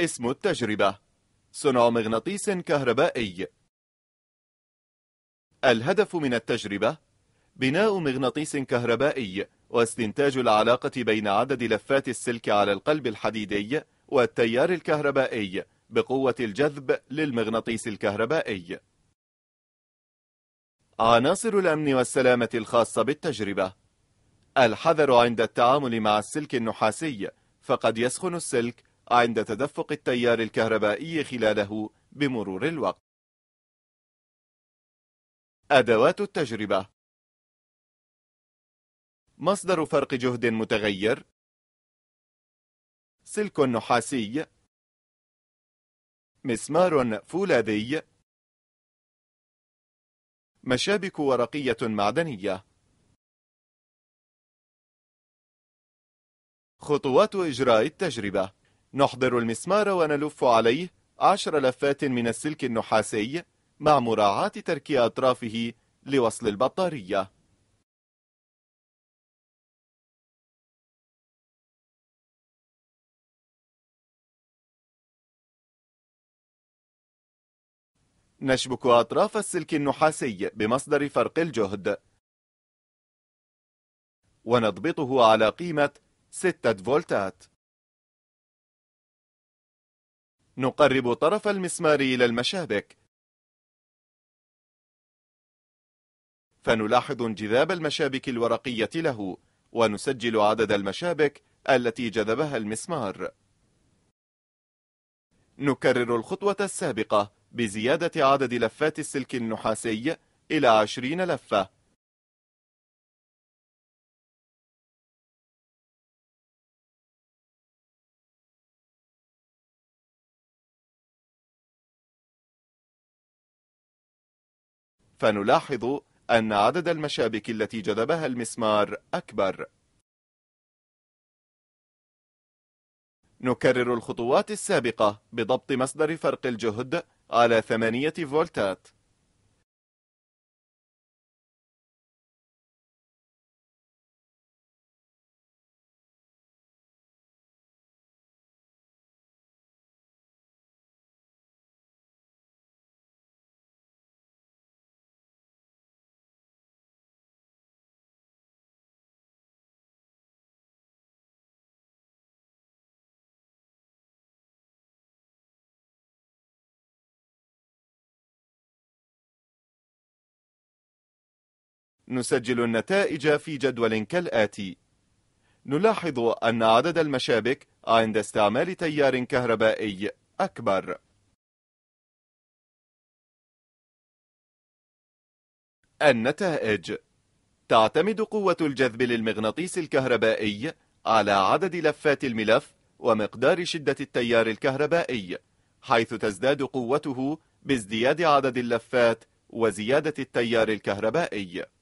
اسم التجربة صنع مغناطيس كهربائي الهدف من التجربة بناء مغناطيس كهربائي واستنتاج العلاقة بين عدد لفات السلك على القلب الحديدي والتيار الكهربائي بقوة الجذب للمغناطيس الكهربائي عناصر الأمن والسلامة الخاصة بالتجربة الحذر عند التعامل مع السلك النحاسي فقد يسخن السلك عند تدفق التيار الكهربائي خلاله بمرور الوقت أدوات التجربة مصدر فرق جهد متغير سلك نحاسي مسمار فولاذي مشابك ورقية معدنية خطوات إجراء التجربة نحضر المسمار ونلف عليه عشر لفات من السلك النحاسي مع مراعاة ترك أطرافه لوصل البطارية نشبك أطراف السلك النحاسي بمصدر فرق الجهد ونضبطه على قيمة 6 فولتات نقرب طرف المسمار إلى المشابك فنلاحظ انجذاب المشابك الورقية له ونسجل عدد المشابك التي جذبها المسمار نكرر الخطوة السابقة بزيادة عدد لفات السلك النحاسي إلى عشرين لفة فنلاحظ أن عدد المشابك التي جذبها المسمار أكبر نكرر الخطوات السابقة بضبط مصدر فرق الجهد على ثمانية فولتات نسجل النتائج في جدول كالآتي نلاحظ أن عدد المشابك عند استعمال تيار كهربائي أكبر النتائج تعتمد قوة الجذب للمغناطيس الكهربائي على عدد لفات الملف ومقدار شدة التيار الكهربائي حيث تزداد قوته بازدياد عدد اللفات وزيادة التيار الكهربائي